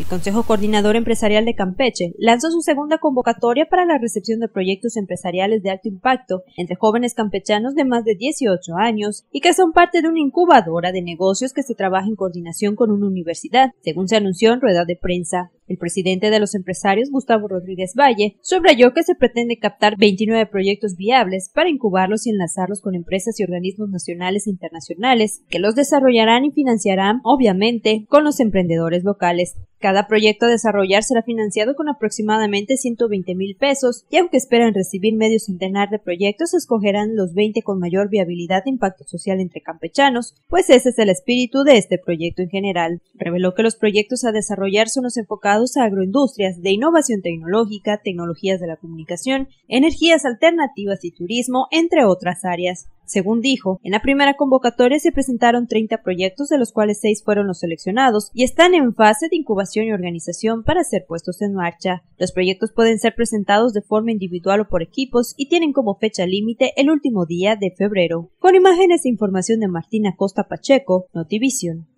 El Consejo Coordinador Empresarial de Campeche lanzó su segunda convocatoria para la recepción de proyectos empresariales de alto impacto entre jóvenes campechanos de más de 18 años y que son parte de una incubadora de negocios que se trabaja en coordinación con una universidad, según se anunció en rueda de prensa. El presidente de los empresarios, Gustavo Rodríguez Valle, subrayó que se pretende captar 29 proyectos viables para incubarlos y enlazarlos con empresas y organismos nacionales e internacionales, que los desarrollarán y financiarán, obviamente, con los emprendedores locales. Cada proyecto a desarrollar será financiado con aproximadamente 120 mil pesos y aunque esperan recibir medio centenar de proyectos, escogerán los 20 con mayor viabilidad e impacto social entre campechanos, pues ese es el espíritu de este proyecto en general. Reveló que los proyectos a desarrollar son los enfocados a agroindustrias de innovación tecnológica, tecnologías de la comunicación, energías alternativas y turismo, entre otras áreas. Según dijo, en la primera convocatoria se presentaron 30 proyectos, de los cuales 6 fueron los seleccionados y están en fase de incubación y organización para ser puestos en marcha. Los proyectos pueden ser presentados de forma individual o por equipos y tienen como fecha límite el último día de febrero. Con imágenes e información de Martina Costa Pacheco, Notivision.